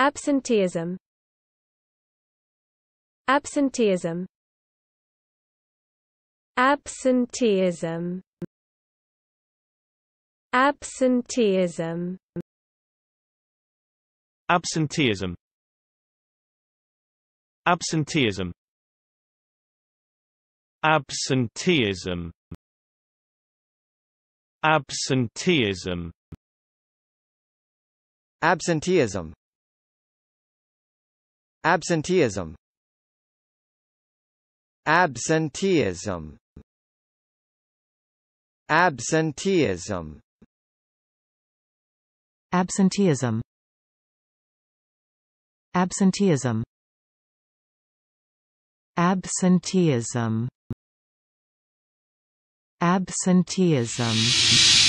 Absenteeism Absenteeism Absenteeism Absenteeism Absenteeism Absenteeism Absenteeism Absenteeism Absenteeism Absenteeism Absenteeism Absenteeism Absenteeism Absenteeism Absenteeism Absenteeism